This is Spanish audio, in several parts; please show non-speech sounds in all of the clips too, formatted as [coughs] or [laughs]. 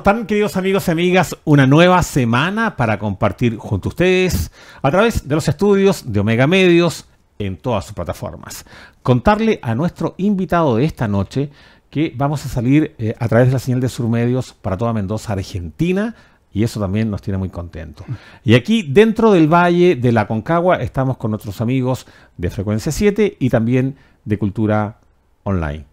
están, queridos amigos y amigas? Una nueva semana para compartir junto a ustedes a través de los estudios de Omega Medios en todas sus plataformas. Contarle a nuestro invitado de esta noche que vamos a salir eh, a través de la señal de Surmedios para toda Mendoza, Argentina, y eso también nos tiene muy contentos. Y aquí, dentro del Valle de la Concagua, estamos con nuestros amigos de Frecuencia 7 y también de Cultura Online.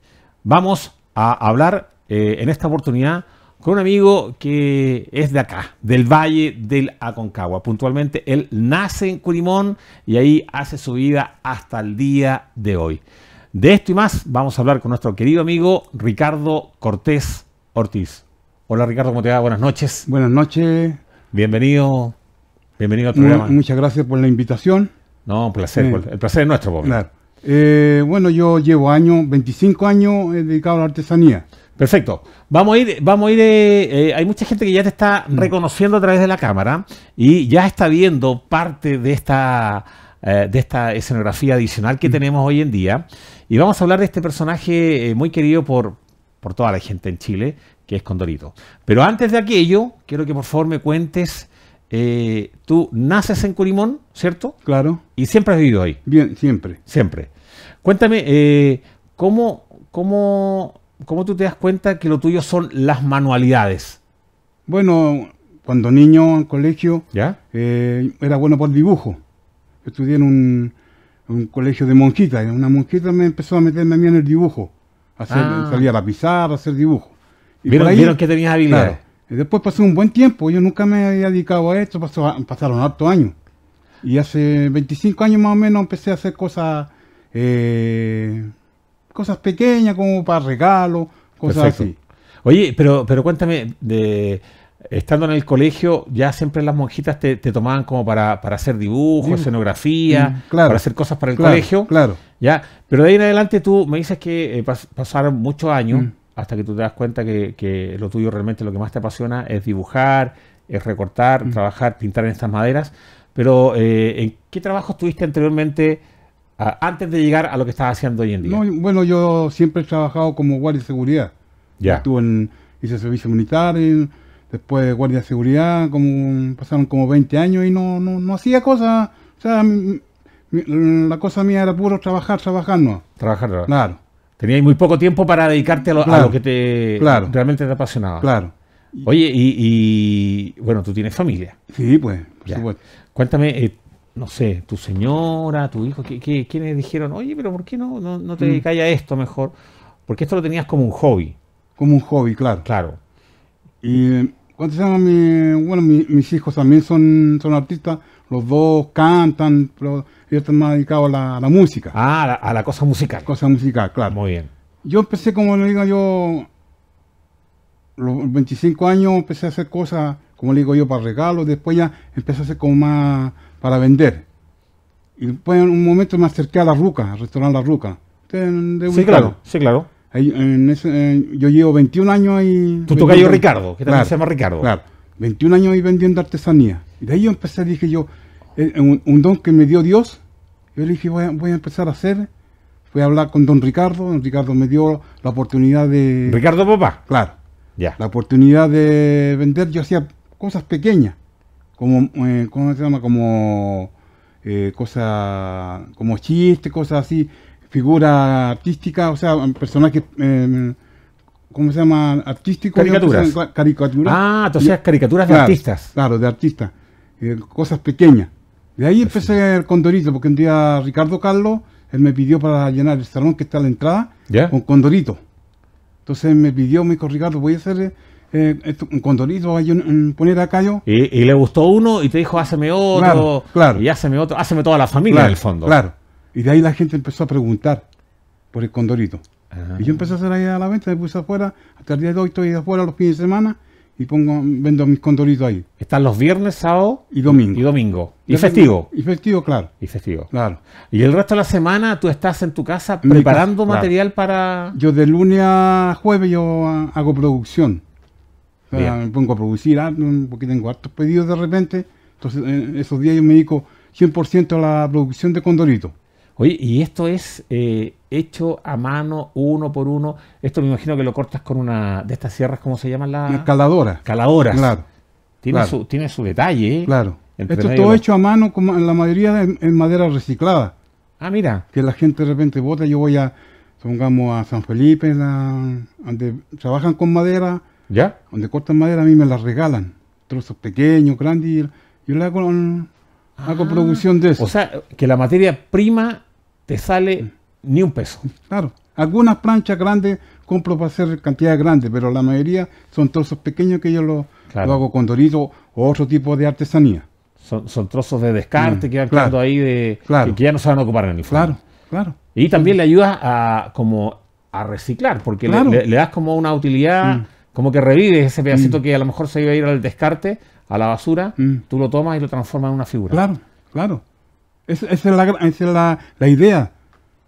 Vamos a hablar eh, en esta oportunidad con un amigo que es de acá, del Valle del Aconcagua. Puntualmente, él nace en Curimón y ahí hace su vida hasta el día de hoy. De esto y más vamos a hablar con nuestro querido amigo Ricardo Cortés Ortiz. Hola Ricardo, ¿cómo te va? Buenas noches. Buenas noches. Bienvenido, bienvenido al programa. muchas gracias por la invitación. No, un placer, eh, el placer es nuestro, Bob. Claro. Eh, bueno, yo llevo años, 25 eh, años dedicado a la artesanía. Perfecto. Vamos a ir, vamos a ir. Eh, eh, hay mucha gente que ya te está mm. reconociendo a través de la cámara y ya está viendo parte de esta, eh, de esta escenografía adicional que mm. tenemos hoy en día. Y vamos a hablar de este personaje muy querido por, por toda la gente en Chile, que es Condorito. Pero antes de aquello, quiero que por favor me cuentes. tú naces en Curimón, ¿cierto? Claro. Y siempre has vivido ahí. Bien, siempre. Siempre. Cuéntame, ¿cómo, cómo ¿cómo tú te das cuenta que lo tuyo son las manualidades? Bueno, cuando niño en colegio, eh, era bueno por dibujo. Estudié en un, colegio de monjitas. Una monjita me empezó a meterme a mí en el dibujo. Ah. Salía a la pizarra, a hacer dibujo. Y ¿Vieron, que tenías habilidades? y después pasó un buen tiempo. Yo nunca me había dedicado a esto. pasaron hartos años. Y hace 25 años más o menos empecé a hacer cosas... Eh, cosas pequeñas como para regalo cosas así. Oye, pero, pero cuéntame, de, estando en el colegio, ya siempre las monjitas te, tomaban como para, hacer dibujos, escenografía, mm, claro, para hacer cosas para el colegio. Claro. Ya, pero de ahí en adelante tú me dices que eh, pasaron muchos años mm. hasta que tú te das cuenta que, lo tuyo realmente lo que más te apasiona es dibujar, es recortar, mm. trabajar, pintar en estas maderas. Pero, eh, ¿en qué trabajo estuviste anteriormente? antes de llegar a lo que estás haciendo hoy en día? No, bueno, yo siempre he trabajado como guardia de seguridad. Ya. Estuve en, hice servicio militar, después guardia de seguridad, como, pasaron como 20 años y no, no, hacía cosas. O sea, la cosa mía era puro trabajar, trabajar, no. Trabajar, trabajar. Claro. tenía muy poco tiempo para dedicarte a lo, que te realmente te apasionaba. Claro. Oye, y, bueno, tú tienes familia. Sí, pues, por supuesto. Cuéntame, eh, no sé, tu señora, tu hijo, que, ¿quiénes dijeron, oye, pero ¿por qué no, no, te mm. dedicáis a esto mejor? Porque esto lo tenías como un hobby. Como un hobby, claro. Claro. Y cuando se llama mi, bueno, mis hijos también son, son artistas, los dos cantan, pero ellos están más dedicados a la, música. Ah, a la, a la, cosa musical. Cosa musical, claro. Muy bien. Yo empecé, como le digo yo, los 25 años empecé a hacer cosas, como le digo yo, para regalos, después ya empecé a hacer como más para vender. Y después en un momento me acerqué a La Ruca, al restaurante La Ruca. sí, claro, sí, claro. yo llevo 21 años ahí... Tu tocayo Ricardo, que también claro, llama Ricardo. Claro, 21 años ahí vendiendo artesanía. Y de ahí yo empecé, dije yo, eh, un, don que me dio Dios, yo le dije voy a, empezar a hacer... Fui a hablar con don Ricardo, don Ricardo me dio la oportunidad de... Ricardo Papá. Claro. Ya. La oportunidad de vender, yo hacía cosas pequeñas como, eh, ¿cómo se llama? Como eh, cosa, como chiste, cosas así, figura artística, o sea, personajes, em, ¿cómo se llama? Artístico. Caricaturas. caricaturas. Ah, entonces caricaturas de artistas. Claro, de artistas, eh, cosas pequeñas. De ahí empecé el Condorito, porque un día Ricardo Carlos, él me pidió para llenar el salón que está a la entrada con Condorito. Entonces me pidió, me dijo, Ricardo, voy a hacer eh, condorito, hay un, poner acá yo. Y, le gustó uno y te dijo, hazme otro, claro, y háceme otro, hazme toda la familia claro, en el fondo. Claro. Y de ahí la gente empezó a preguntar por el Condorito. Ah. Y yo empecé a hacer ahí a la venta, me puse afuera, hasta el día de hoy estoy afuera los fines de semana y pongo, vendo mis condoritos ahí. Están los viernes, sábado y domingo. Y domingo. festivo. Y festivo, claro. Y festivo. Claro. Y el resto de la semana tú estás en tu casa preparando material para. Yo de lunes a jueves yo hago producción. Ah, me pongo a producir ah, porque tengo hartos pedidos de repente. Entonces, eh, esos días yo me dedico 100% a la producción de Condorito. Oye, y esto es eh, hecho a mano, uno por uno. Esto me imagino que lo cortas con una de estas sierras, ¿cómo se llaman las? Caladoras. Claro. Tiene, Su, tiene su detalle. ¿eh? Claro. Esto es todo hecho a mano, como en la mayoría en, madera reciclada. Ah, mira. Que la gente de repente bota. Yo voy a, pongamos, a San Felipe, donde trabajan con madera ¿Ya? Donde cortan madera a mí me la regalan. Trozos pequeños, grandes. yo le hago, ah. producción de eso. O sea, que la materia prima te sale ni un peso. Claro. Algunas planchas grandes compro para hacer cantidades grandes, pero la mayoría son trozos pequeños que yo lo, hago con dorito o otro tipo de artesanía. Son, trozos de descarte mm, que van claro, quedando ahí de claro. que, ya no saben ocupar en el fondo. Claro, claro. Y también le ayudas a como a reciclar, porque le, das como una utilidad mm como que revives ese pedacito mm. que a lo mejor se iba a ir al descarte, a la basura, mm. tú lo tomas y lo transformas en una figura. Claro, claro. esa es, la, idea.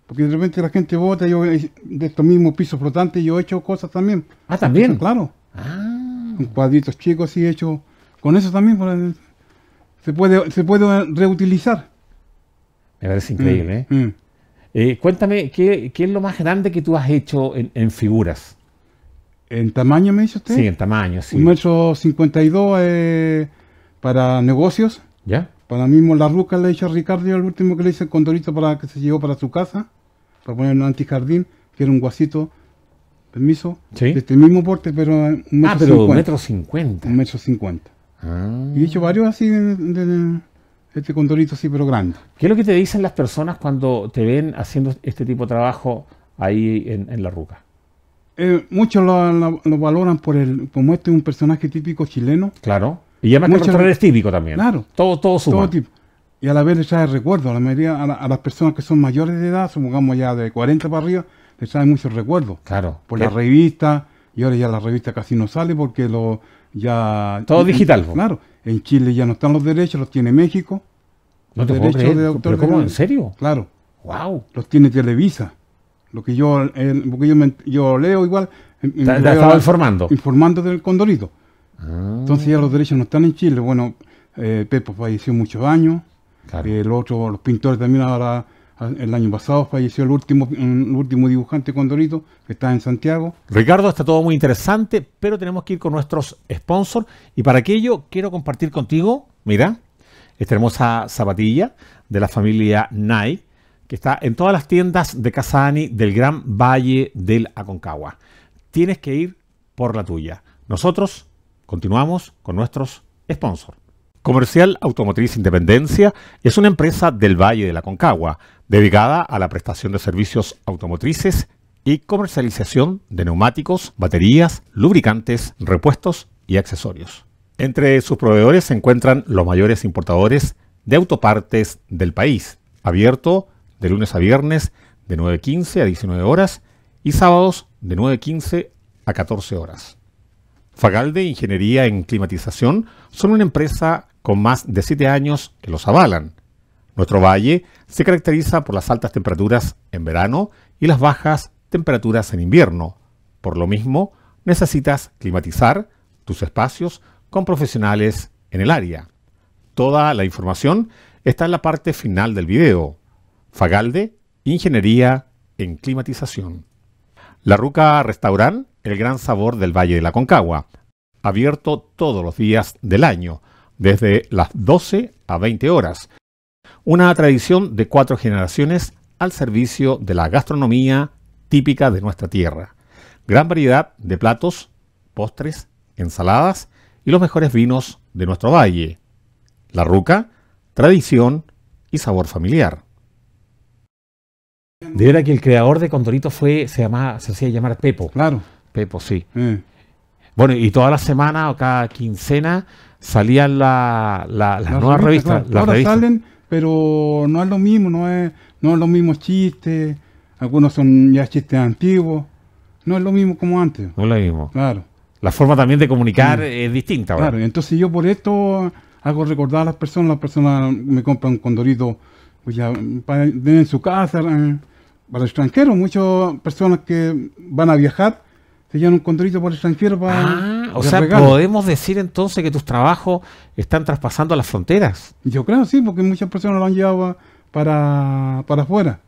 Porque de repente la gente vota, yo de estos mismos pisos flotantes yo he hecho cosas también. Ah, también. claro. Ah. cuadritos chicos y he hecho. Con eso también se puede, se puede reutilizar. Me parece increíble, mm, ¿eh? ¿eh? cuéntame, ¿qué, ¿qué, es lo más grande que tú has hecho en, en figuras? ¿En tamaño me dice usted? Sí, en tamaño, sí. Un metro cincuenta y dos eh, para negocios. ¿Ya? Para mismo la ruca le hecho a Ricardo, el último que le hice el condorito para que se llevó para su casa, para poner un antijardín, que era un guasito, permiso, ¿Sí? de este mismo porte, pero un metro ah, pero un metro cincuenta. Un metro cincuenta. Ah. Y he hecho varios así de, este condorito sí pero grande. ¿Qué es lo que te dicen las personas cuando te ven haciendo este tipo de trabajo ahí en, en la ruca? Eh, muchos lo, valoran por el, como este es un personaje típico chileno. Claro. Y además muchos, que es típico también. Claro. Todo, todo tipo. Y a la vez le trae recuerdos. A la mayoría, a, las personas que son mayores de edad, supongamos ya de 40 para arriba, le sale muchos recuerdos. Claro. Por la eh. revista. Y ahora ya la revista casi no sale porque lo ya... Todo digital. claro. En Chile ya no están los derechos, los tiene México. No los te derechos ¿En serio? Claro. Wow. Los tiene Televisa. Lo que yo, eh, yo, leo igual. ¿Te, estaba informando? Informando del Condorito. Ah. Entonces ya los derechos no están en Chile. Bueno, eh, Pepo falleció muchos años. El eh, otro, los pintores también ahora, el año pasado falleció el último, último dibujante Condorito, que está en Santiago. Ricardo, está todo muy interesante, pero tenemos que ir con nuestros sponsors. Y para aquello quiero compartir contigo, mira, esta hermosa zapatilla de la familia Nike que está en todas las tiendas de Casani del Gran Valle del Aconcagua. Tienes que ir por la tuya. Nosotros continuamos con nuestros sponsors. Comercial Automotriz Independencia es una empresa del Valle de la Concagua, dedicada a la prestación de servicios automotrices y comercialización de neumáticos, baterías, lubricantes, repuestos y accesorios. Entre sus proveedores se encuentran los mayores importadores de autopartes del país, abierto de lunes a viernes de 9.15 a 19 horas y sábados de 9.15 a 14 horas. Fagalde Ingeniería en Climatización son una empresa con más de 7 años que los avalan. Nuestro valle se caracteriza por las altas temperaturas en verano y las bajas temperaturas en invierno. Por lo mismo, necesitas climatizar tus espacios con profesionales en el área. Toda la información está en la parte final del video. Fagalde, Ingeniería en Climatización. La Ruca Restaurant, el gran sabor del Valle de la Concagua, abierto todos los días del año, desde las 12 a 20 horas. Una tradición de cuatro generaciones al servicio de la gastronomía típica de nuestra tierra. Gran variedad de platos, postres, ensaladas y los mejores vinos de nuestro valle. La ruca, tradición y sabor familiar. De verdad que el creador de Condorito fue, se llamaba, se hacía llamar Pepo. Claro. Pepo, sí. Bueno, y todas las semanas o cada quincena salían las, nuevas revistas. las revistas. salen, pero no es lo mismo, no es, no es los mismos chistes. Algunos son ya chistes antiguos. No es lo mismo como antes. No es lo mismo. Claro. La forma también de comunicar es distinta. ¿verdad? Claro, entonces yo por esto hago recordar a las personas, las personas me compran Condorito pues ya para, en su casa. Eh, para el extranjero, muchas personas que van a viajar se llevan un condorito por el extranjero para. Ah, o sea, podemos decir entonces que tus trabajos están traspasando las fronteras. Yo creo, sí, porque muchas personas lo han llevado para, para afuera.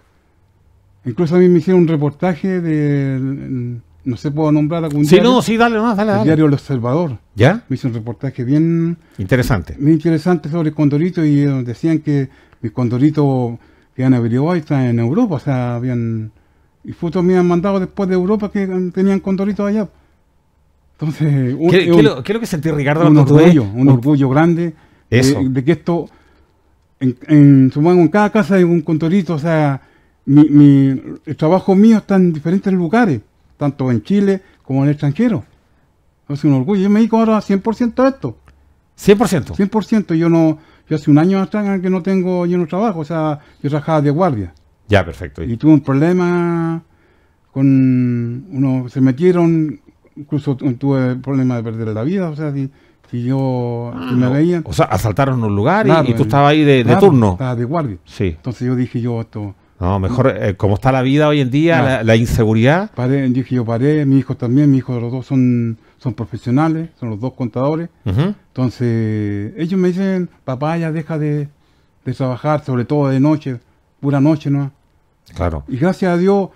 Incluso a mí me hicieron un reportaje de. No sé, puedo nombrar algún diario. Sí, no, sí, dale, no, dale, El diario El Observador. ¿Ya? Me hizo un reportaje bien. Interesante. Muy interesante sobre el Condorito y eh, decían que mis condoritos que han ahí están en Europa, o sea, habían... Y fotos me han mandado después de Europa que tenían condoritos allá. Entonces, un, ¿Qué, es lo que sentí, Ricardo, un orgullo, Un orgullo grande Eso. De, que esto, en, en, en cada casa hay un condorito, o sea, mi, mi, el trabajo mío está en diferentes lugares, tanto en Chile como en el extranjero. Es un orgullo. Yo me dedico ahora 100% a esto. 100%. 100%. Yo no, yo hace un año atrás que no tengo, yo no trabajo, o sea, yo trabajaba de guardia. Ya, perfecto. Y tuve un problema con uno, se metieron, incluso tuve el problema de perder la vida, o sea, si, yo me ah, veían. O sea, asaltaron un lugar y, tú estabas ahí de, turno. Estaba de guardia. Sí. Entonces yo dije yo esto. No, mejor, eh, ¿cómo como está la vida hoy en día, la, inseguridad. Paré, dije yo paré, mi hijo también, hijo de los dos son son profesionales, son los dos contadores. Entonces, ellos me dicen, papá, ya deja de, trabajar, sobre todo de noche, pura noche, ¿no? Claro. Y gracias a Dios,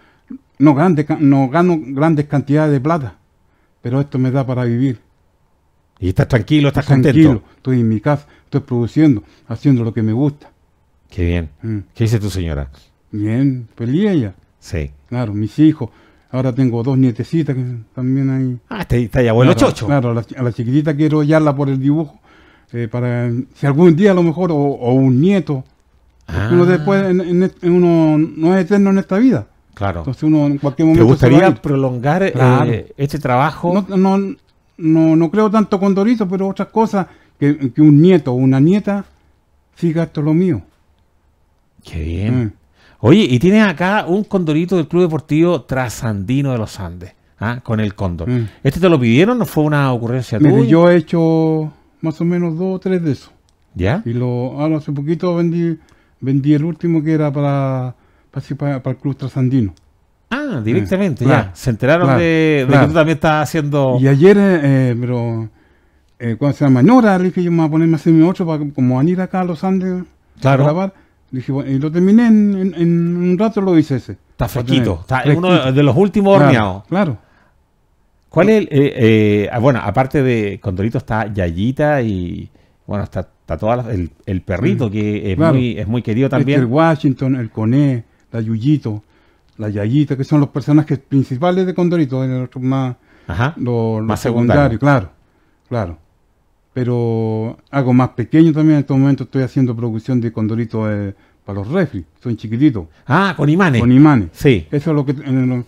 no, grande, no gano grandes cantidades de plata, pero esto me da para vivir. Y estás tranquilo, estás contento. estoy en mi casa, estoy produciendo, haciendo lo que me gusta. Qué bien. Mm. ¿Qué dice tu señora? Bien, feliz ella. Sí. Claro, mis hijos. Ahora tengo dos nietecitas que también hay. Ah, está, ahí abuelo chocho. Claro, a la, chiquitita quiero hallarla por el dibujo. Eh, para si algún día a lo mejor, o, un nieto. Uno ah. después uno no es eterno en esta vida. Claro. Entonces uno en cualquier momento. ¿Te gustaría prolongar eh, este trabajo? No, creo tanto con Dorito, pero otras cosas que, un nieto o una nieta siga esto lo mío. Qué bien. Eh. Oye, y tienes acá un condorito del Club Deportivo Trasandino de los Andes, ¿ah? con el cóndor. Mm. ¿Este te lo pidieron o fue una ocurrencia tuya? yo he hecho más o menos dos o tres de esos. ¿Ya? Y lo, hace poquito vendí, vendí el último que era para, para el Club Trasandino. Ah, directamente, mm. ya. Se enteraron de, que tú también estás haciendo... Y ayer, eh, eh, pero... Eh, cuando se llama? No, ahora dije yo me voy a ponerme a hacer mi otro para como van a ir acá a los Andes claro. a grabar y lo terminé en, un rato lo hice ese. Está fequito, está uno de los últimos claro, horneados. Claro. ¿Cuál es? Eh, eh, ah, bueno, aparte de Condorito está Yayita y bueno, está, está toda el, perrito mm, que es, muy, es muy querido este, también. El Washington, el Coné, la Yuyito, la Yayita, que son los personajes principales de Condorito, los más, Ajá, más secundario, claro, claro. Pero algo más pequeño también, en este momento estoy haciendo producción de Condorito eh, para los refri, son chiquititos. Ah, con imanes. Con imanes. Sí. Eso es lo que, lo,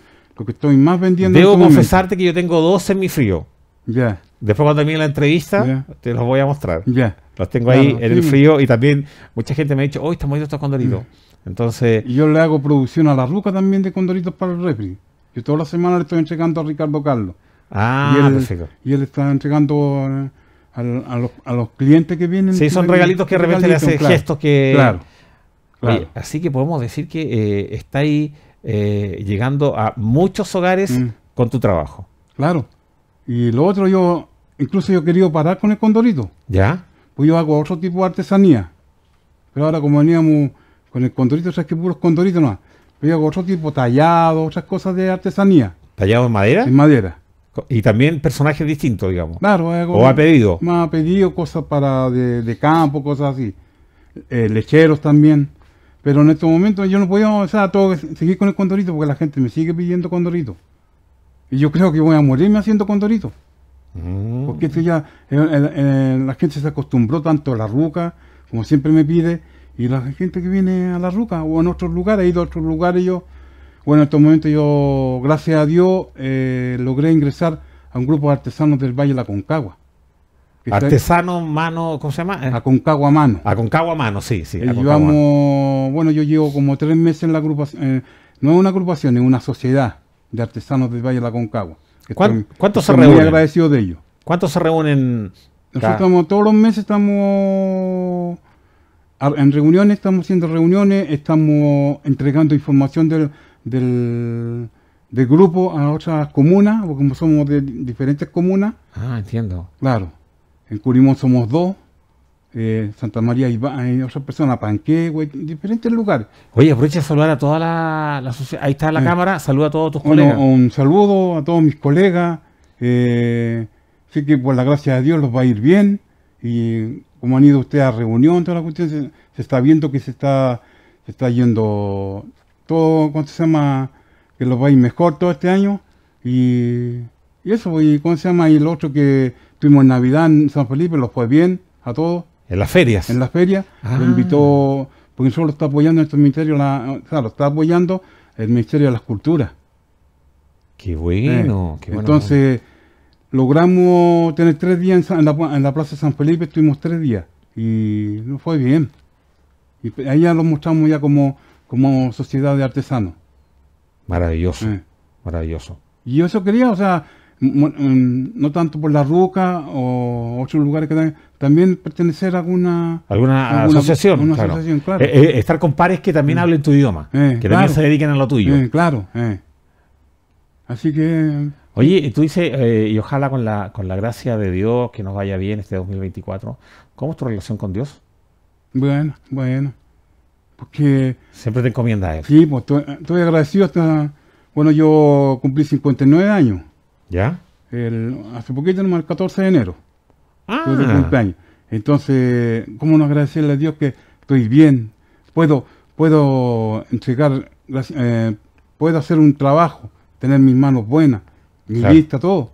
que estoy más vendiendo. Debo este confesarte que yo tengo dos en mi frío. Ya. Después cuando termine la entrevista, te los voy a mostrar. Ya. Los tengo ahí en el frío y también mucha gente me ha dicho, hoy estamos viendo estos condoritos. Mm. Entonces... Y yo le hago producción a la ruca también de condoritos para el refri. Yo todas las semanas le estoy entregando a Ricardo Carlos. Ah, perfecto. Y él está entregando a, los, clientes que vienen. Sí, son regalitos que de repente le hace gestos que... Claro así que podemos decir que eh, está ahí eh, llegando a muchos hogares mm. con tu trabajo. Claro. Y lo otro, yo incluso yo he querido parar con el condorito. ¿Ya? Pues yo hago otro tipo de artesanía. Pero ahora como veníamos con el condorito, sabes que puros condoritos no. yo hago otro tipo, tallado, otras cosas de artesanía. ¿Tallado en madera? En madera. Y también personajes distintos, digamos. Claro, o ha pedido. Me ha pedido cosas para de, campo, cosas así. Eh, lecheros también. Pero en estos momentos yo no podía o sea, todo, seguir con el condorito porque la gente me sigue pidiendo condorito. Y yo creo que voy a morirme haciendo condorito. Mm. Porque esto ya, eh, eh, eh, la gente se acostumbró tanto a la ruca, como siempre me pide, y la gente que viene a la ruca o en otros lugares, he ido a otros lugares yo. Bueno, en estos momentos yo, gracias a Dios, logré ingresar a un grupo de artesanos del Valle de la Concagua. Artesano mano, ¿cómo se llama? Eh. Aconcagua mano. Aconcagua mano, sí, sí. llevamos, bueno, yo llevo como tres meses en la agrupación, eh, no es una agrupación, es una sociedad de artesanos del Valle de la Concagua. ¿Cuántos se reúnen? Muy agradecido de ellos. ¿Cuántos se reúnen? Nosotros todos los meses estamos en reuniones, estamos haciendo reuniones, estamos entregando información del, del, grupo a otras comunas, porque como somos de diferentes comunas. Ah, entiendo. Claro. En Curimón somos dos. Eh, Santa María y otra persona, Panquehue, diferentes lugares. Oye, aprovecha a saludar a toda la, Ahí está la eh, cámara, saluda a todos tus colegas. Un saludo a todos mis colegas. Eh, sé que por la gracia de Dios los va a ir bien. Y como han ido ustedes a reunión, toda la cuestión, se, está viendo que se está, está yendo todo, ¿cómo se llama? Que los va a ir mejor todo este año. Y, eso, y ¿cómo se llama? Y el otro que en Navidad en San Felipe, lo fue bien a todos. En las ferias. En las ferias. Ah. Lo invitó, porque solo está apoyando nuestro ministerio, la, claro, está apoyando el Ministerio de las Culturas. Qué bueno, eh, qué bueno. Entonces, logramos tener tres días en, la, Plaza de San Felipe, estuvimos tres días y nos fue bien. Y ahí ya lo mostramos ya como, como sociedad de artesanos. Maravilloso, eh. maravilloso. Y eso quería, o sea, Mm, no tanto por la Ruca o otros lugares que también, pertenecer a alguna, alguna, asociación. Eh, eh, estar con pares que también eh, hablen tu idioma, que también se dediquen a lo tuyo. claro. Así que... Oye, tú dices, y ojalá con la, con la gracia de Dios que nos vaya bien este 2024, ¿cómo es tu relación con Dios? Bueno, bueno. Porque... Siempre te encomienda pues estoy, estoy agradecido hasta... Bueno, yo cumplí 59 años. ¿Ya? hace poquito, nomás el 14 de enero. Ah. Entonces, ¿cómo no agradecerle a Dios que estoy bien? Puedo, puedo entregar, eh, puedo hacer un trabajo, tener mis manos buenas, mi vista, todo.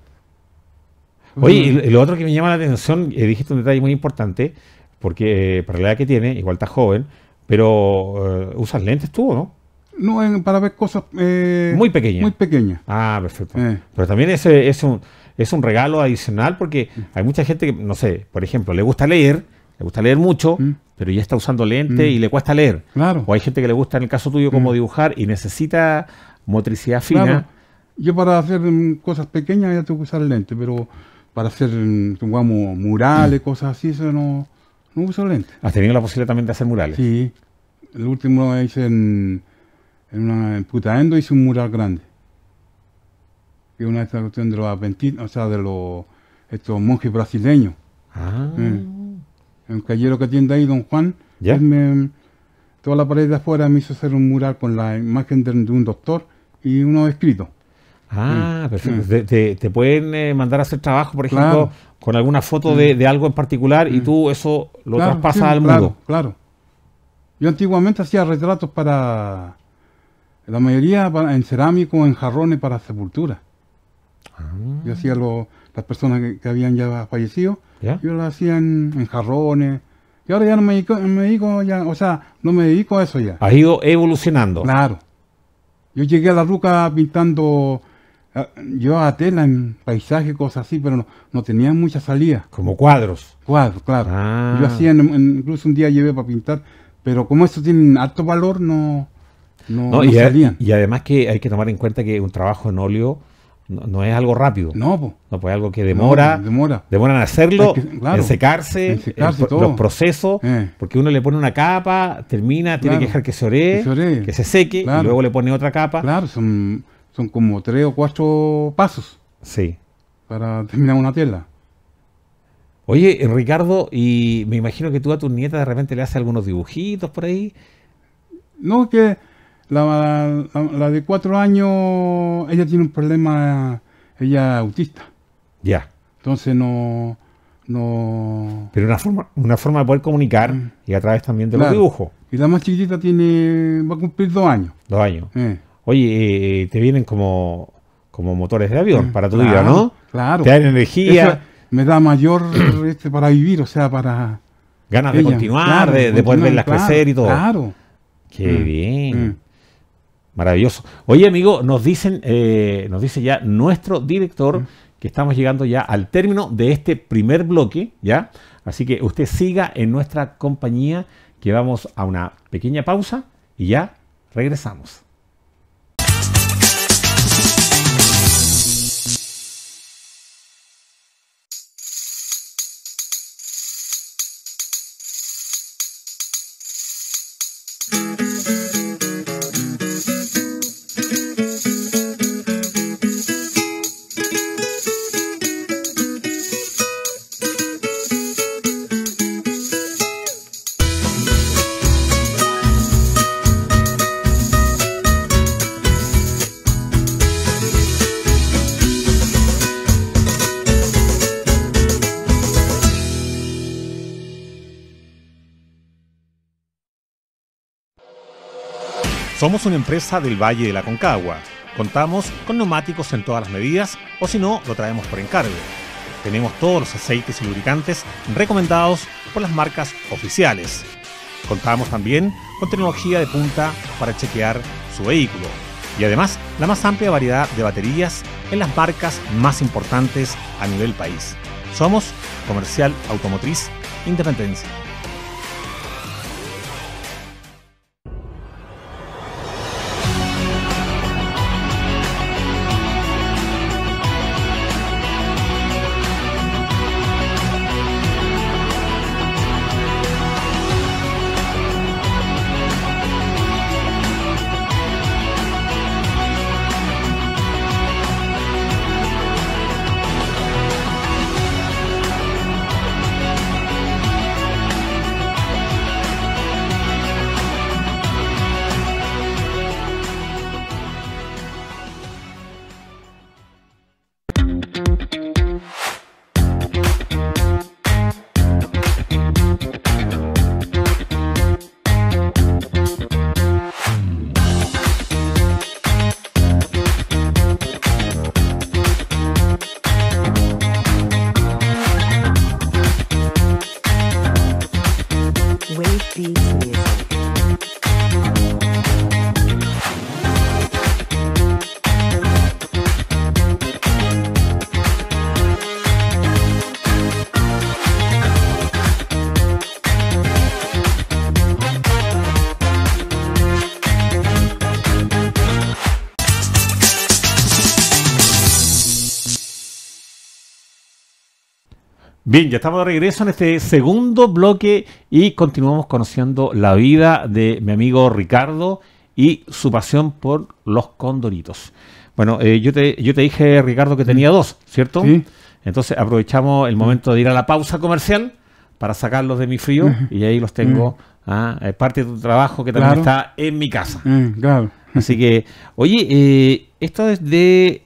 Oye, y lo otro que me llama la atención, eh, dijiste un detalle muy importante, porque eh, para la edad que tiene, igual está joven, pero usas lentes tú, ¿no? No, en, para ver cosas... Eh, muy pequeñas. Muy pequeñas. Ah, perfecto. Eh. Pero también es, es, un, es un regalo adicional porque mm. hay mucha gente que, no sé, por ejemplo, le gusta leer, le gusta leer mucho, mm. pero ya está usando lente mm. y le cuesta leer. Claro. O hay gente que le gusta, en el caso tuyo, como dibujar y necesita motricidad fina. Yo para hacer cosas pequeñas ya tengo que usar lente, pero para hacer, digamos, murales, cosas así, eso no, no uso lente. ¿Has tenido la posibilidad también de hacer murales? Sí. El último hice en en, una, Putaendo hice un mural grande. Y una de los adventinos, o sea, de los estos monjes brasileños. Ah. el eh, callero que tiene ahí, don Juan, ¿Ya? toda la pared de afuera me hizo hacer un mural con la imagen de, un doctor y uno escrito. Ah, perfecto. Te, pueden eh, mandar a hacer trabajo, por ejemplo, con alguna foto de, algo en particular y tú eso lo traspasas al claro, Claro, Yo antiguamente hacía retratos para la mayoría en cerámico, en jarrones para sepultura. Ah. Yo hacía lo, las personas que, habían ya fallecido, yo las hacía en, jarrones. Y ahora ya no me dedico, me ya, o sea, no me dedico a eso ya. Ha ido evolucionando. Claro. Yo llegué a la ruca pintando, eh, yo a tela en paisaje, cosas así, pero no, tenía mucha salida. Como cuadros. Cuadros, claro. Ah. Yo hacía, incluso un día llevé para pintar, pero como esto tiene alto valor, no, no, y, y además que hay que tomar en cuenta que un trabajo en óleo no, es algo rápido. No, pues no algo que demora, demora. demoran hacerlo, en secarse, en todo. los procesos, eh. porque uno le pone una capa, termina, tiene que dejar que se ore, que se, seque, y luego le pone otra capa. Claro, son, como tres o cuatro pasos. Sí. Para terminar una tela. Oye, Ricardo, y me imagino que tú a tus nietas de repente le haces algunos dibujitos por ahí. No, que la, la, de cuatro años, ella tiene un problema, ella autista. Ya. Entonces no... Pero una forma, una forma de poder comunicar mm. y a través también de los dibujos. Y la más chiquitita tiene va a cumplir dos años. Dos años. Eh. Oye, eh, eh, te vienen como, como motores de avión mm. para tu vida, ¿no? Claro. Te dan energía. me da mayor [coughs] este, para vivir, o sea, para... Ganas de continuar, de, de, poder verlas crecer y todo. Claro. Qué mm. bien. Maravilloso. Oye, amigo, nos dicen, eh, nos dice ya nuestro director que estamos llegando ya al término de este primer bloque, ¿ya? Así que usted siga en nuestra compañía que vamos a una pequeña pausa y ya regresamos. Somos una empresa del Valle de la Concagua. Contamos con neumáticos en todas las medidas o si no, lo traemos por encargo. Tenemos todos los aceites y lubricantes recomendados por las marcas oficiales. Contamos también con tecnología de punta para chequear su vehículo y además la más amplia variedad de baterías en las marcas más importantes a nivel país. Somos Comercial Automotriz Independencia. Bien, ya estamos de regreso en este segundo bloque y continuamos conociendo la vida de mi amigo Ricardo y su pasión por los condoritos. Bueno, eh, yo, te, dije, Ricardo, que tenía mm. dos, ¿cierto? Sí. Entonces aprovechamos el mm. momento de ir a la pausa comercial para sacarlos de mi frío mm. y ahí los tengo. ¿ah? es parte de tu trabajo que también está en mi casa. claro. Así que, oye, eh, esto es de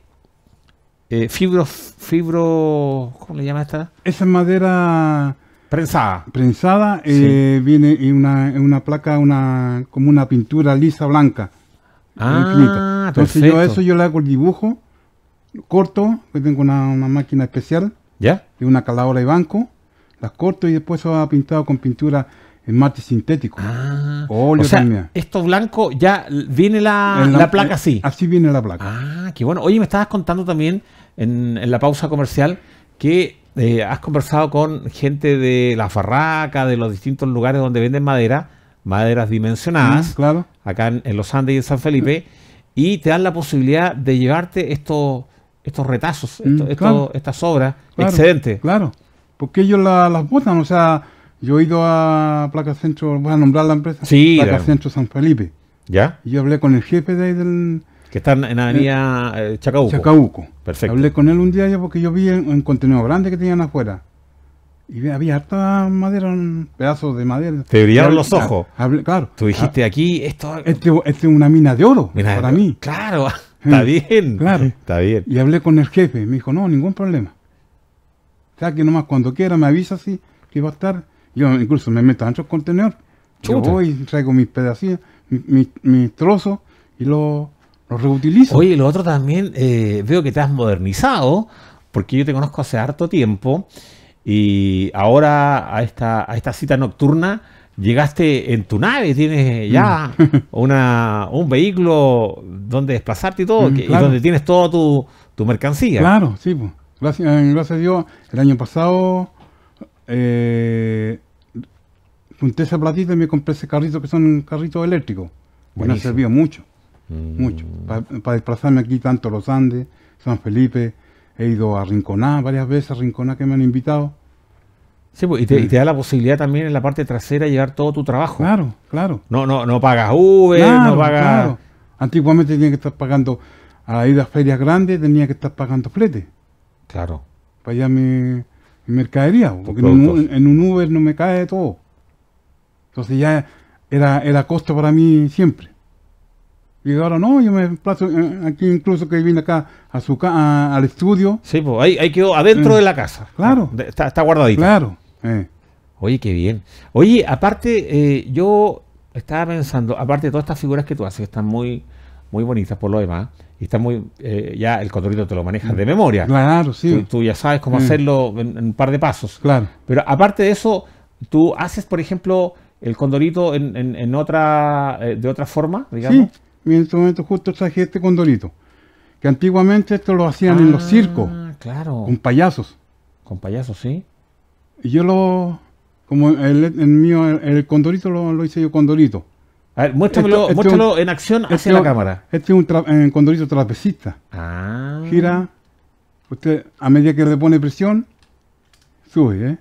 eh, fibro, fibro, ¿cómo le llama esta? Esa madera prensada. Prensada eh, viene en una, placa, una como una pintura lisa blanca. Ah, Entonces yo eso yo le hago el dibujo corto, que tengo una, máquina especial. ¿Ya? Y una caladora y banco. la corto y después se va pintado con pintura es mate sintético. Ah, oh, o sea, Esto blanco ya viene la, placa así. Eh, así viene la placa. Ah, qué bueno. Oye, me estabas contando también en, la pausa comercial que eh, has conversado con gente de la farraca, de los distintos lugares donde venden madera, maderas dimensionadas, mm, claro. acá en, los Andes y en San Felipe, y te dan la posibilidad de llevarte estos, estos retazos, mm, estas obras, claro, excedentes. Claro, porque ellos las botan, o sea yo he ido a Placa Centro, voy a nombrar la empresa. Sí. Placa Centro San Felipe. ¿Ya? Y yo hablé con el jefe de ahí del... Que está en la eh, avenida eh, Chacauco, Chacabuco. Perfecto. Hablé con él un día ya porque yo vi un contenido grande que tenían afuera. Y había harta madera, pedazos de madera. Te brillaron los ojos. Hablé, claro. Tú dijiste aquí, esto... Ah, este, este es una mina de oro para mí. Claro, [laughs] está bien. Claro. Está bien. Y hablé con el jefe, me dijo, no, ningún problema. O sea, que nomás cuando quiera me avisa así que va a estar yo incluso me meto en del contenedor. Yo voy, traigo mis pedacitos, mis, trozos y los lo reutilizo. Oye, lo otro también, eh, veo que te has modernizado, porque yo te conozco hace harto tiempo, y ahora a esta, esta cita nocturna llegaste en tu nave, tienes mm. ya [laughs] un vehículo donde desplazarte y todo, mm, y donde tienes toda tu, mercancía. Claro, sí, gracias, gracias a Dios, el año pasado... Eh, junté esa platita y me compré ese carrito que son carritos eléctricos. Me ha servido mucho, mm. mucho. Para desplazarme aquí tanto los Andes, San Felipe, he ido a Rinconá varias veces, a Rinconá que me han invitado. Sí, pues, y, te, da la posibilidad también en la parte trasera llevar todo tu trabajo. Claro, claro. No, no, no pagas Uber, no pagas. Antiguamente tenía que estar pagando a ir a ferias grandes, tenía que estar pagando flete. Claro. Para allá mi, mi mercadería, porque en un, Uber no me cae todo. Entonces ya era, era costo para mí siempre. Y ahora no, yo me plazo eh, aquí incluso que vine acá a su a, al estudio. Sí, pues ahí, quedó adentro eh, de la casa. Claro. Está, está guardadito. Claro. Eh. Oye, qué bien. Oye, aparte, yo estaba pensando, aparte de todas estas figuras que tú haces, están muy, muy bonitas por lo demás, y están muy, ya el controlito te lo manejas de memoria. Claro, sí. Tú, ya sabes cómo hacerlo en un par de pasos. Claro. Pero aparte de eso, tú haces, por ejemplo, el condorito en, otra, eh, de otra forma, digamos. Sí, en este momento justo traje este condorito. Que antiguamente esto lo hacían en los ah, circos. claro. Con payasos. Con payasos, sí. Y yo lo... Como el, mío, el, condorito lo, hice yo condorito. A ver, muéstramelo, este en acción hacia este la cámara. Este es un, eh, condorito trapecista. Ah. Gira. Usted, a medida que le pone presión, sube, ¿eh?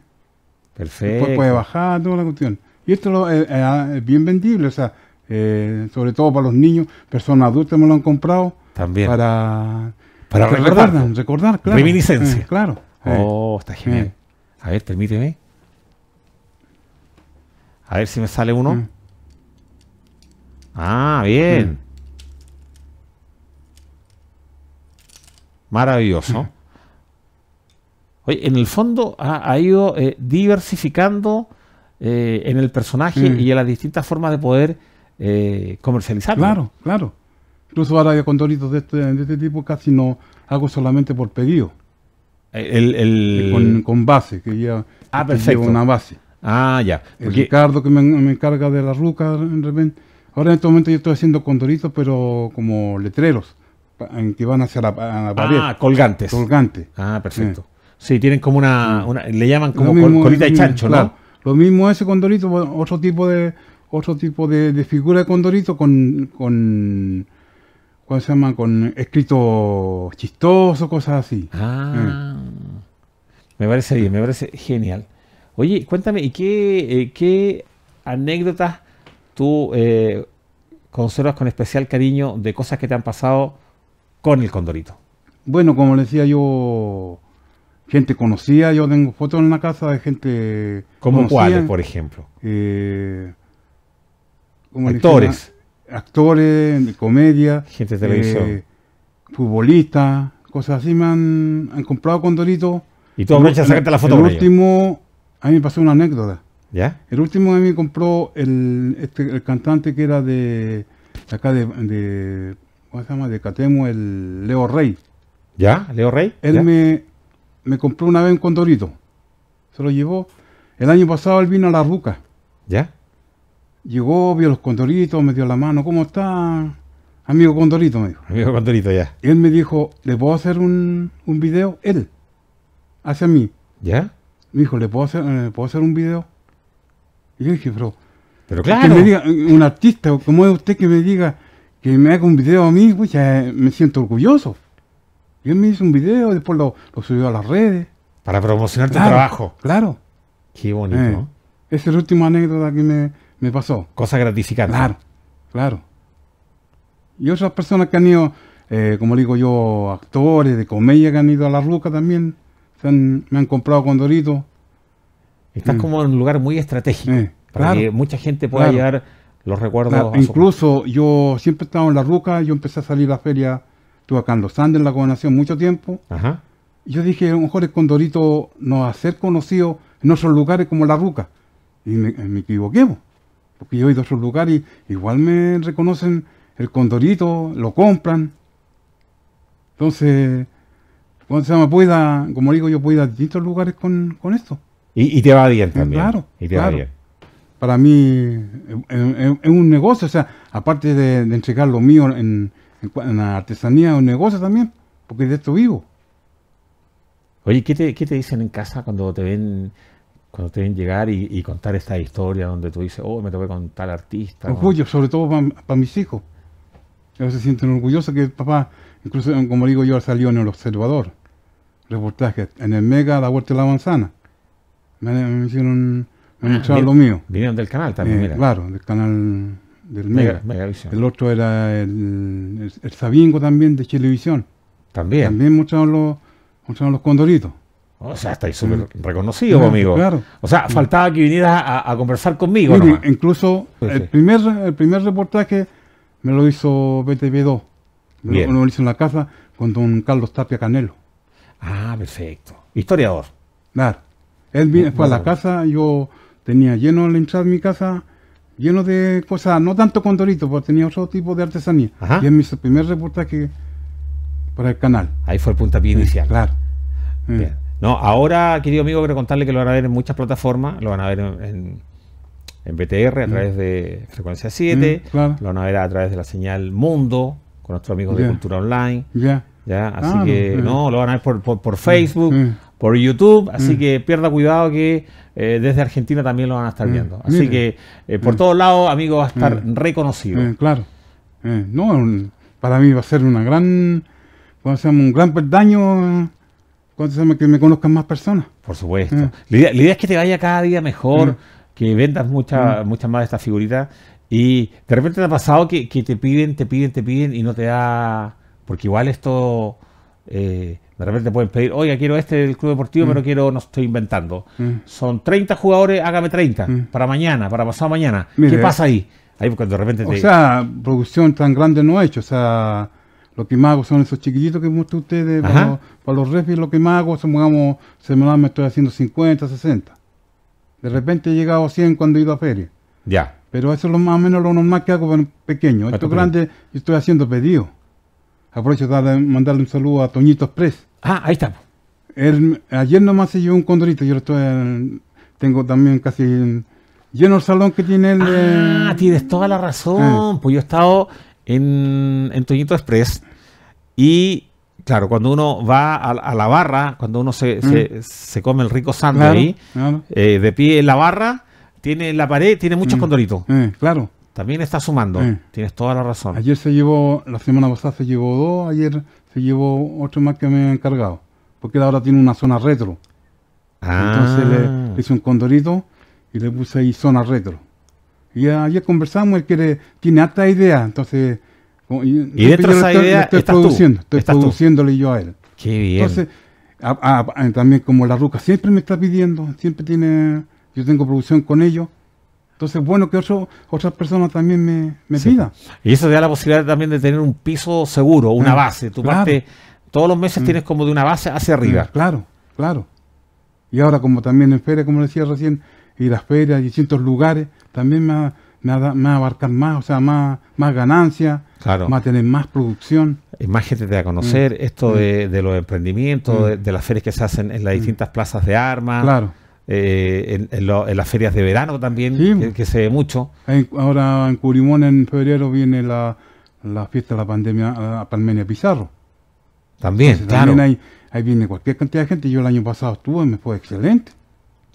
Perfecto. Después puede bajar, toda la cuestión. Y esto eh, eh, ah, es bien vendible, o sea, eh, sobre todo para los niños, personas adultas me lo han comprado. También. Para, para recordar, pues. recordar, claro. Reminiscencia. claro. Oh, está genial. A ver, permíteme. A ver si me sale uno. Ah, bien. Maravilloso. Oye, en el fondo ha, ido diversificando eh, en el personaje mm. y en las distintas formas de poder eh, comercializarlo. Claro, claro. Incluso ahora con doritos este, de este, tipo casi no hago solamente por pedido. Eh, el, eh, Con, base, que ya ah, perfecto. una base. Ah, ya. El Ricardo que me, encarga de la ruca, en repente. Ahora en este momento yo estoy haciendo condoritos, pero como letreros, que van hacia la, ah, pared. Ah, colgantes. Colgantes. Ah, perfecto. Sí, tienen como una, Le llaman como colita de chancho, lo mismo ese condorito, otro tipo de otro tipo de, figura de condorito con, con ¿cómo se llama? Con escrito chistoso, cosas así. Ah. Eh. me parece bien, me parece genial. Oye, cuéntame, ¿y qué, eh, anécdotas tú eh, conservas con especial cariño de cosas que te han pasado con el Condorito? Bueno, como le decía yo, gente conocida, yo tengo fotos en la casa de gente ¿Como cuáles, por ejemplo? Eh, actores. Ah, actores, de comedia. Gente de televisión. Eh, futbolistas, cosas así me han, comprado con Dorito. Y tú aprovechas a sacarte la foto El último, a mí me pasó una anécdota. ¿Ya? El último a mí me compró este, el, cantante que era de acá de, ¿cómo se llama? De Catemo, el Leo Rey. ¿Ya? ¿Leo Rey? Él me me compró una vez un condorito. Se lo llevó. El año pasado él vino a la ruca. ¿Ya? Llegó, vio los condoritos, me dio la mano. ¿Cómo está? Amigo Condorito, me dijo. Amigo Condorito, ya. él me dijo, ¿le puedo hacer un, un video? Él. Hacia mí. ¿Ya? Me dijo, ¿le puedo hacer, eh, puedo hacer un video? Y yo dije, pero... Pero claro. Eh, un artista, como es usted que me diga que me haga un video a mí, pues ya eh, me siento orgulloso. Yo me hice un video, después lo, subió a las redes. Para promocionar tu trabajo. Claro. Qué bonito. Eh, esa es la última anécdota que me, pasó. Cosa gratificante. Claro, claro. Y otras personas que han ido, eh, como digo yo, actores de comedia que han ido a la ruca también, me han comprado Doritos. Estás mm. como en un lugar muy estratégico, eh, para que mucha gente pueda llegar los recuerdos. incluso yo siempre estaba en la ruca, yo empecé a salir a la feria Estuve acá en Los en la gobernación, mucho tiempo. yo dije, a lo mejor el Condorito no va a ser conocido en otros lugares como La Ruca. Y me, eh, equivoqué, porque yo he ido a otros lugares y igual me reconocen el Condorito, lo compran. Entonces, cuando se llama, pueda, como digo, yo puedo ir a distintos lugares con, esto. Y, te va bien también. Claro. Y te va bien. Para mí eh, eh, es, un negocio, o sea, aparte de entregar lo mío en, en, la artesanía o negocio también, porque de esto vivo. Oye, ¿qué te, dicen en casa cuando te ven cuando te ven llegar y, contar esta historia donde tú dices, oh, me voy con tal artista? Orgullo, sobre todo para mis hijos. Ellos se sienten orgullosos que el papá, incluso como digo yo, salió en el observador, reportaje, en el Mega, la Huerta de la Manzana. Me, hicieron, me ah, lo mío. Vinieron del canal también, eh, mira. Claro, del canal del Mega. el otro era el, Sabingo también de Televisión. También. También mostraron los, los condoritos. O sea, estáis súper reconocido, conmigo. O sea, faltaba que vinieras a, conversar conmigo. incluso el, primer, el primer reportaje me lo hizo BTV2. Me Lo, hizo en la casa con don Carlos Tapia Canelo. Ah, perfecto. Historiador. Claro. Él fue a la casa, yo tenía lleno al entrar en mi casa lleno de cosas, no tanto con Doritos, porque tenía otro tipo de artesanía. Y en mi primer reportaje para el canal. Ahí fue el puntapié inicial. Claro. Eh. No, ahora, querido amigo, quiero contarle que lo van a ver en muchas plataformas, lo van a ver en, BTR a mm. través de Frecuencia 7, mm, lo van a ver a través de la señal Mundo, con nuestros amigos de Cultura Online. Ya. Así ah, que, eh. no, lo van a ver por Facebook, mm. por YouTube, así que pierda cuidado que eh, desde Argentina también lo van a estar mm. viendo. Así que eh, por mm. todos lados, amigo, va a estar mm. reconocido. Eh, claro. no, para mí va a ser una gran, un gran perdaño que me conozcan más personas. Por supuesto. La, idea, es que te vaya cada día mejor, que vendas muchas muchas más de estas figuritas. Y de repente te ha pasado que, te piden, te piden, te piden y no te da. Porque igual esto de repente pueden pedir, oiga, quiero este del club deportivo, mm. pero quiero, no estoy inventando. Mm. Son 30 jugadores, hágame 30. Mm. Para mañana, para pasado mañana. ¿Qué pasa ahí? Ahí de repente O sea, producción tan grande no he hecho. O sea, lo que más hago son esos chiquillitos que muestran ustedes. Para los, para lo que más hago, son, digamos, me estoy haciendo 50, 60. De repente he llegado a 100 cuando he ido a feria. Ya. Pero eso es lo más o menos lo normal que hago para pequeño. Esto grande, yo estoy haciendo pedido. Aprovecho de mandarle un saludo a Toñito Express Ah, ahí está. ayer nomás se llevó un condorito, yo estoy, tengo también casi lleno el salón que tiene el... Ah, eh, tienes toda la razón, eh. pues yo he estado en, Toñito Express y claro, cuando uno va a, la barra, cuando uno se, mm. come el rico sándwich ahí, eh, de pie en la barra, tiene en la pared, tiene muchos mm. condoritos. claro. También está sumando. Tienes toda la razón. Ayer se llevó, la semana pasada se llevó dos, ayer llevo otro más que me ha encargado, porque ahora tiene una zona retro. Entonces ah. le, hice un condorito y le puse ahí zona retro. Y ayer conversamos, él quiere, tiene alta idea, entonces... Y, estoy, idea estoy produciendo, estoy produciéndole yo a él. Qué bien. Entonces, también como la ruca siempre me está pidiendo, siempre tiene, yo tengo producción con ellos, entonces, bueno que otras personas también me, me Y eso te da la posibilidad también de tener un piso seguro, una ah, base. Tu claro. todos los meses mm. tienes como de una base hacia mm, arriba. claro, claro. Y ahora, como también en ferias, como decía recién, y las ferias, distintos lugares, también me va, me a abarcar más, o sea, más, más ganancias, claro. tener más producción. Y más gente te a conocer, mm. esto de, los emprendimientos, de, de, las ferias que se hacen en las distintas plazas de armas. Claro. Eh, en, las ferias de verano también, que, se ve mucho. ahora en Curimón en febrero viene la, fiesta de la pandemia, a Palmenia Pizarro. También, claro. También hay, ahí viene cualquier cantidad de gente. Yo el año pasado estuve, me fue excelente.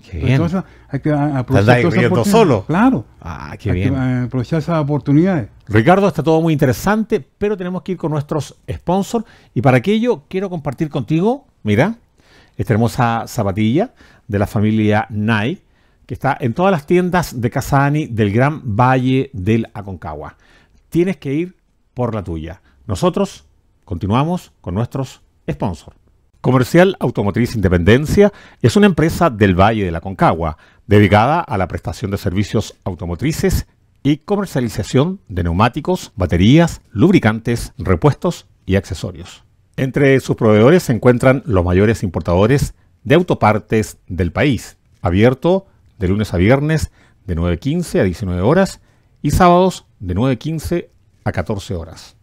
Qué bien. Entonces hay que aprovechar solo? Claro. Ah, qué hay Que, eh, aprovechar esas oportunidades. Ricardo, está todo muy interesante, pero tenemos que ir con nuestros sponsors. Y para aquello quiero compartir contigo, mira, esta hermosa zapatilla de la familia Nike, que está en todas las tiendas de Casani del Gran Valle del Aconcagua. Tienes que ir por la tuya. Nosotros continuamos con nuestros sponsors. Comercial Automotriz Independencia es una empresa del Valle de la Concagua dedicada a la prestación de servicios automotrices y comercialización de neumáticos, baterías, lubricantes, repuestos y accesorios. Entre sus proveedores se encuentran los mayores importadores de autopartes del país, abierto de lunes a viernes de 9.15 a 19 horas y sábados de 9.15 a 14 horas.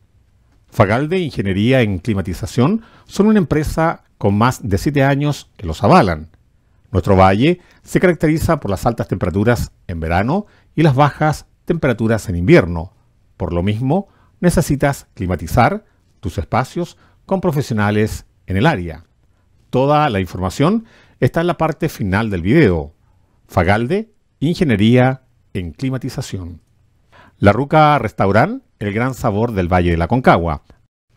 Fagalde e Ingeniería en Climatización son una empresa con más de 7 años que los avalan. Nuestro valle se caracteriza por las altas temperaturas en verano y las bajas temperaturas en invierno. Por lo mismo, necesitas climatizar tus espacios con profesionales en el área. Toda la información está en la parte final del video. Fagalde, Ingeniería en Climatización. La Ruca Restaurant, el gran sabor del Valle de la Concagua.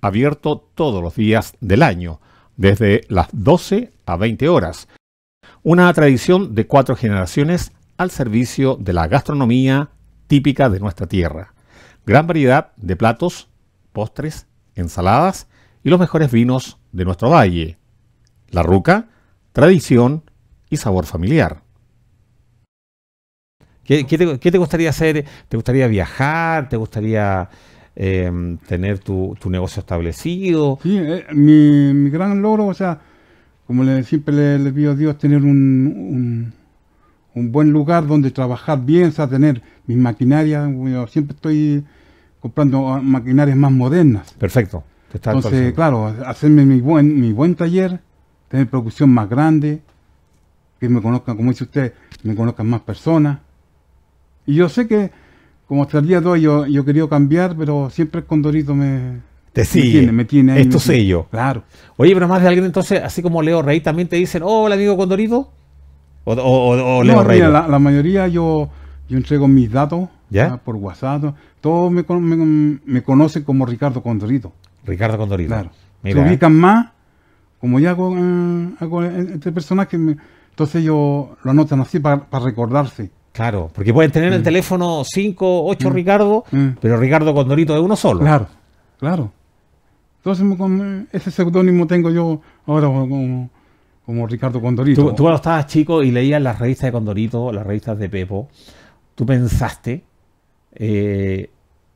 Abierto todos los días del año, desde las 12 a 20 horas. Una tradición de cuatro generaciones al servicio de la gastronomía típica de nuestra tierra. Gran variedad de platos, postres, ensaladas y los mejores vinos de nuestro valle. La ruca, tradición y sabor familiar. ¿Qué, te, gustaría hacer? ¿Te gustaría viajar? ¿Te gustaría em, tener tu, negocio establecido? Sí, eh, mi, mi, gran logro, o sea, como le, siempre le, pido a Dios, tener un, un, buen lugar donde trabajar bien, o sea, tener mis maquinarias. siempre estoy comprando ah, maquinarias más modernas. Perfecto. Entonces, claro, hacerme mi buen, mi buen taller, tener producción más grande, que me conozcan, como dice usted, me conozcan más personas. Y yo sé que, como hasta el día de hoy, yo, yo quería cambiar, pero siempre Condorito me, Me tiene, me tiene ahí, Esto Claro. Oye, pero más de alguien entonces, así como Leo Rey, también te dicen, hola amigo Condorito. O, Leo Rey. la, mayoría yo, entrego mis datos por WhatsApp. Todos me, me, me, conocen como Ricardo Condorito. Ricardo Condorito. Claro. Mira. Se ¿eh? ubican más, como ya hago, eh, eh, este personaje, entonces yo lo anotan así para, recordarse. Claro, porque pueden tener en el mm. teléfono 5, 8 mm. Ricardo, mm. pero Ricardo Condorito es uno solo. Claro, claro. Entonces ese seudónimo tengo yo ahora como, Ricardo Condorito. Tú, cuando estabas chico y leías las revistas de Condorito, las revistas de Pepo, tú pensaste,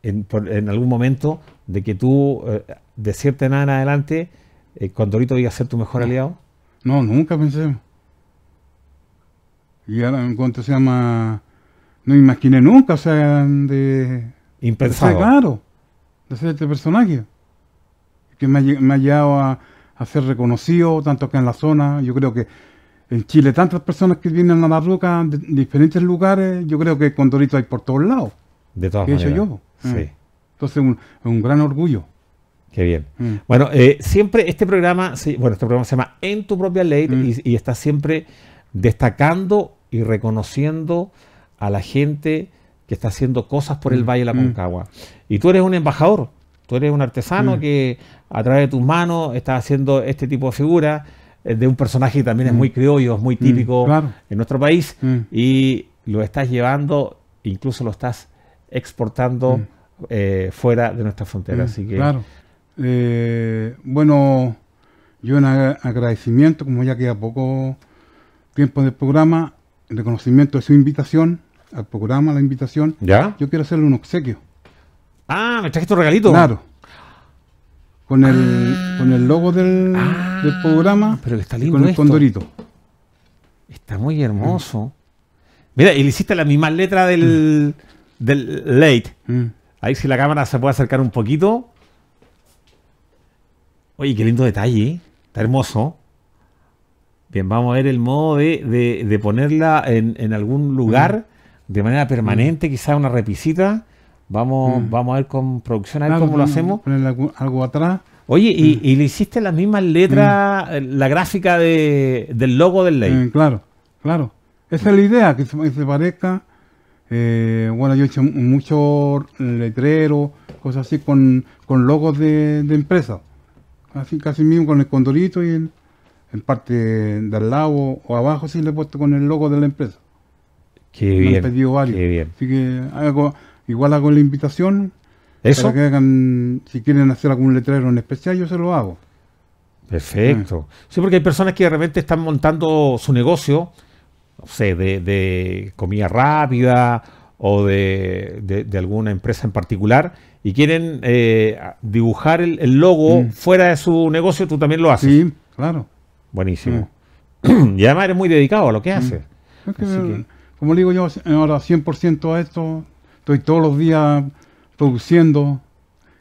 en, algún momento de que tú, eh, de cierta edad en adelante, eh, Condorito iba a ser tu mejor aliado? No, nunca pensé. Y ahora en cuanto se llama, no imaginé nunca, o sea, de... Impensado. ser, claro, de ser este personaje. Que me, ha llevado a, ser reconocido, tanto que en la zona, yo creo que en Chile tantas personas que vienen a la roca, de diferentes lugares, yo creo que Condorito hay por todos lados. De todas maneras. yo. Sí. Mm. Entonces, un, gran orgullo. Qué bien. Mm. Bueno, eh, siempre este programa, bueno, este programa se llama En tu propia ley mm. y, está siempre destacando y reconociendo a la gente que está haciendo cosas por el Valle de la Concagua. Y tú eres un embajador, tú eres un artesano que a través de tus manos está haciendo este tipo de figuras eh, de un personaje que también es muy criollo, es muy típico en nuestro país y lo estás llevando, incluso lo estás exportando eh, fuera de nuestra frontera. Mm, así que... Eh, bueno, yo en agradecimiento, como ya queda poco tiempo del programa, el reconocimiento de su invitación al programa, la invitación, yo quiero hacerle un obsequio. Ah, me traje un regalito. Claro. Con el, ah. con el logo del, ah, programa. Pero está lindo Con el esto. condorito. Está muy hermoso. Mira, y le hiciste la misma letra del, mm. del late. Mm. Ahí si la cámara se puede acercar un poquito. Oye, qué lindo detalle. ¿eh? Está hermoso. Bien, vamos a ver el modo de, ponerla en, algún lugar mm. de manera permanente, mm. quizás una repisita. Vamos, mm. vamos a ver con producción, a ver cómo lo hacemos. Ponerle algo atrás. Oye, y, le hiciste las mismas letras, eh, la gráfica del logo del ley. Eh, claro, claro. Esa es la idea, que se parezca eh, bueno, yo he hecho muchos letreros, cosas así, con, logos de, de empresas. Así, casi mismo con el condorito y en parte del lado o, abajo, sí le he puesto con el logo de la empresa. Qué Me bien. Han pedido varios. bien. Así que igual hago la invitación. Eso. que hagan, si quieren hacer algún letrero en especial, yo se lo hago. Perfecto. Eh. Sí, porque hay personas que de repente están montando su negocio sé, de, comida rápida o de, alguna empresa en particular y quieren eh, dibujar el, logo mm. fuera de su negocio, tú también lo haces. Sí, claro. Buenísimo. Mm. [clears throat] y además eres muy dedicado a lo que mm. haces. Como digo yo, ahora 100% a esto, estoy todos los días produciendo,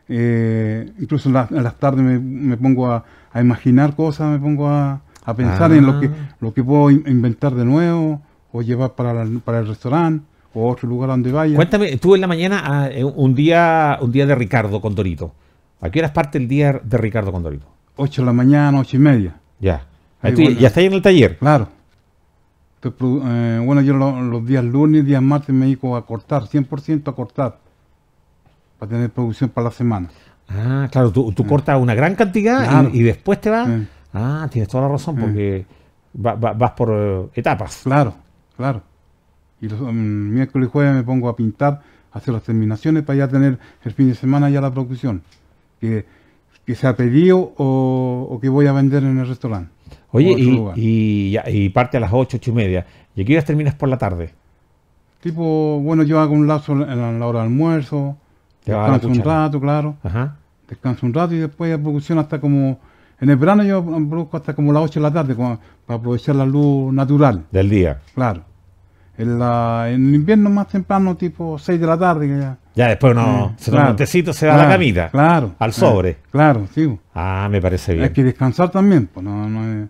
eh, incluso en, las tardes me, pongo a, imaginar cosas, me pongo a, a pensar en lo que, ah. lo que puedo inventar de nuevo o llevar para, el restaurante o otro lugar donde vaya. Cuéntame, estuve en la mañana ah, eh, un día un día de Ricardo Condorito. ¿A qué es parte el día de Ricardo Condorito? Dorito? 8 de la mañana, ocho y media. Ya. Ahí ah, ¿Ya estáis en el taller? Claro. Eh, bueno, yo los días lunes, días martes me dedico a cortar, 100% a cortar, para tener producción para la semana. Ah, claro, tú, mm. cortas una gran cantidad y, después te vas... Ah, tienes toda la razón, mm. porque vas por eh, etapas. Claro, claro. Y los mm, miércoles y jueves me pongo a pintar, hacer las terminaciones para ya tener el fin de semana ya la producción. Que, que ha pedido o, que voy a vender en el restaurante. Oye, y, parte a las ocho, 8 y media. ¿Y aquí ya terminas por la tarde? Tipo, bueno, yo hago un lapso en la hora de almuerzo, descanso un rato, claro. Ajá. Descanso un rato y después la producción hasta como en el verano yo produzco hasta como las 8 de la tarde para aprovechar la luz natural. Del día. Claro. En, el invierno más temprano, tipo 6 de la tarde. ya, después uno se toma un tecito, se da la camita. Claro. Al sobre. claro, sí. Ah, me parece bien. Hay que descansar también, pues no, no, es,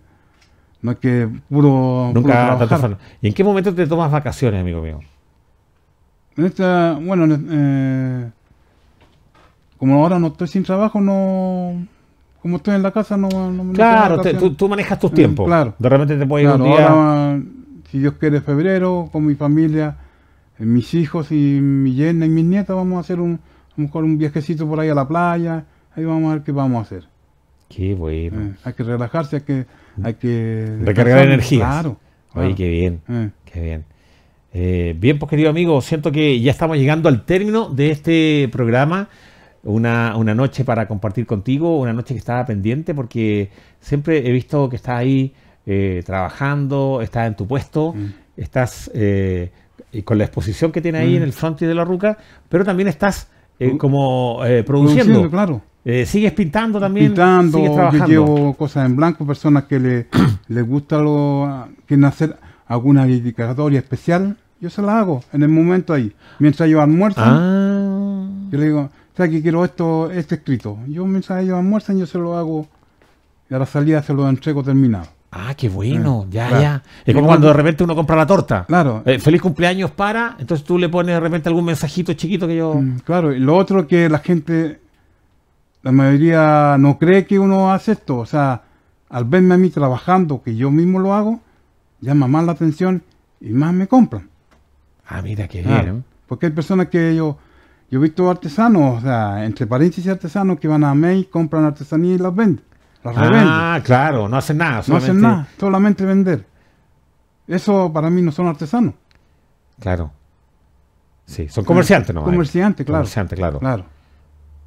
no es que puro. Nunca ¿Y en qué momento te tomas vacaciones, amigo mío? esta, bueno, eh, como ahora no estoy sin trabajo, no como estoy en la casa, no. no claro, tú, manejas tus tiempos. Mm, claro. De repente te puede ir un día. si Dios quiere, febrero, con mi familia, eh, mis hijos y mi yerna y mis nietas, vamos a hacer un, a lo mejor un viajecito por ahí a la playa. Ahí vamos a ver qué vamos a hacer. Qué bueno. Eh, hay que relajarse, hay que. Hay que Recargar energías. Claro, Ay, qué bien. Eh. Qué bien. bien, pues querido amigo, siento que ya estamos llegando al término de este programa una, una, noche para compartir contigo, una noche que estaba pendiente porque siempre he visto que estás ahí eh, trabajando, estás en tu puesto, mm. estás eh, con la exposición que tiene ahí mm. en el frontis de la Ruca, pero también estás eh, como eh, produciendo. claro. sigues pintando también. Pintando, yo llevo cosas en blanco, personas que [clears throat] les gusta lo, quieren hacer alguna dedicatoria especial, yo se la hago en el momento ahí. Mientras yo almuerzo, ah. yo le digo, o sea, que quiero esto, este escrito. Yo me mensaje de almuerzo, yo se lo hago y a la salida se lo entrego terminado. Ah, qué bueno, eh, ya, ya. Es como cuando de repente uno compra la torta. Claro. Eh, feliz cumpleaños para, entonces tú le pones de repente algún mensajito chiquito que yo... Mm, claro, y lo otro que la gente, la mayoría no cree que uno hace esto. O sea, al verme a mí trabajando, que yo mismo lo hago, llama más la atención y más me compran. Ah, mira, qué bien. porque hay personas que yo yo he visto artesanos, o sea, entre paréntesis artesanos que van a May, compran artesanía y las venden. Las ah, claro, no hacen nada. No hacen nada, solamente vender. Eso para mí no son artesanos. Claro. Sí, son comerciantes, ¿no? Comerciantes, claro. claro.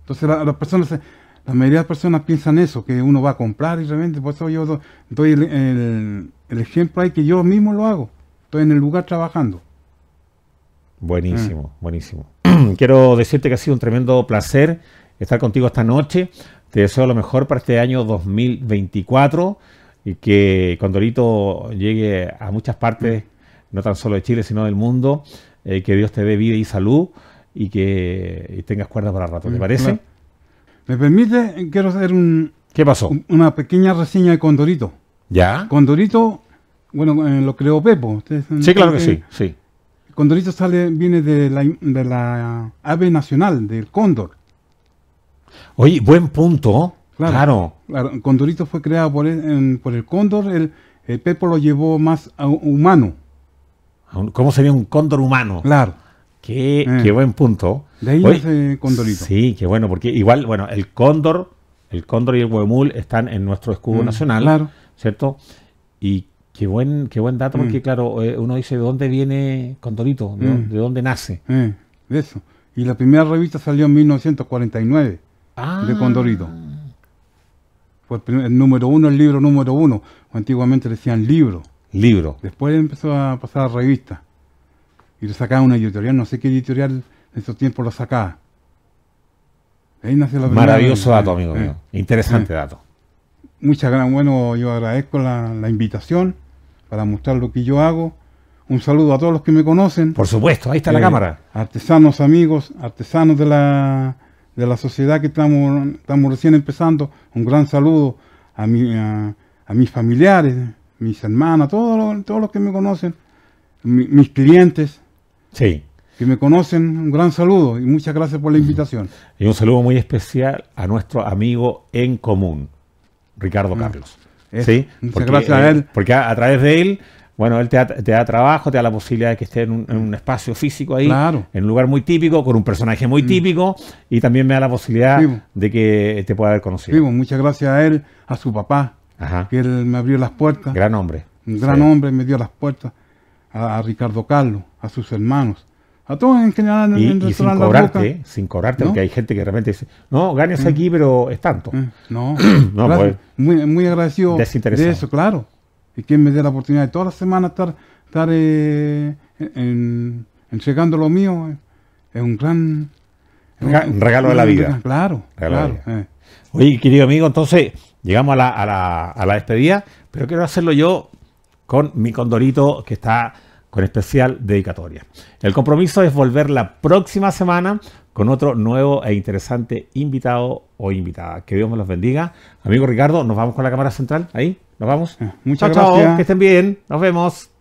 Entonces la, las personas, la mayoría de las personas piensan eso, que uno va a comprar y revende. Por eso yo doy el, ejemplo ahí que yo mismo lo hago. Estoy en el lugar trabajando. Buenísimo, buenísimo. [clears throat] quiero decirte que ha sido un tremendo placer estar contigo esta noche. Te deseo lo mejor para este año 2024 y que Condorito llegue a muchas partes, no tan solo de Chile, sino del mundo. Eh, que Dios te dé vida y salud y que tengas cuerda para rato. ¿Te mm, parece? ¿Me permite? Quiero hacer un... ¿Qué pasó? Una pequeña reseña de Condorito. ¿Ya? Condorito, bueno, en eh, lo creó Pepo. sí, claro que sí, sí. Condorito sale, viene de la, ave nacional, del cóndor. Oye, buen punto. Claro. claro. Condorito fue creado por el, cóndor, el, Pepo lo llevó más humano. ¿Cómo sería un cóndor humano? Claro. Qué, eh. buen punto. De ahí nace condorito. Sí, qué bueno, porque igual, bueno, el cóndor, el cóndor y el huemul están en nuestro escudo mm, nacional, claro. ¿cierto? Y Qué buen, dato, porque mm. claro, eh, uno dice de dónde viene Condorito, de mm. dónde nace. Mm, de eso. Y la primera revista salió en 1949 de ah. Condorito. Fue el, número uno, el libro número uno. Antiguamente decían libro. Libro. Después empezó a pasar a revista. Y lo sacaba una editorial, no sé qué editorial en esos tiempos lo sacaba. Maravilloso dato, amigo eh, mío. Interesante eh. dato. Muchas gracias. Bueno, yo agradezco la invitación para mostrar lo que yo hago. Un saludo a todos los que me conocen. Por supuesto, ahí está la eh, cámara. Artesanos amigos, artesanos de la, de la sociedad que estamos, estamos recién empezando. Un gran saludo a, mi, a, mis familiares, mis hermanas, todos los, todos los que me conocen, mis clientes. Sí. Que me conocen, un gran saludo y muchas gracias por la invitación. Y un saludo muy especial a nuestro amigo en común, Ricardo Carlos sí, porque, gracias eh, a él. porque a, través de él bueno, él te da, trabajo, te da la posibilidad de que estés en un, espacio físico ahí, en un lugar muy típico, con un personaje muy mm. típico, y también me da la posibilidad de que te pueda haber conocido. muchas gracias a él, a su papá, que él me abrió las puertas. Gran hombre. Un gran hombre me dio las puertas, a, Ricardo Carlos, a sus hermanos, a todos en general sin cobrarte, porque hay gente que repente dice, no, ganas mm. aquí, pero es tanto. Mm, no, [clears throat] no pues, muy, agradecido de eso, claro. Y quien me dé la oportunidad de todas las semanas estar, estar eh, entregando lo mío, eh. es un gran... regalo, de la vida. claro, eh. Oye, querido amigo, entonces llegamos a la, a la despedida, pero quiero hacerlo yo con mi condorito que está con especial dedicatoria. El compromiso es volver la próxima semana con otro nuevo e interesante invitado o invitada. Que Dios me los bendiga. Amigo Ricardo, nos vamos con la cámara central. Ahí, nos vamos. Eh, muchas gracias. que estén bien. Nos vemos.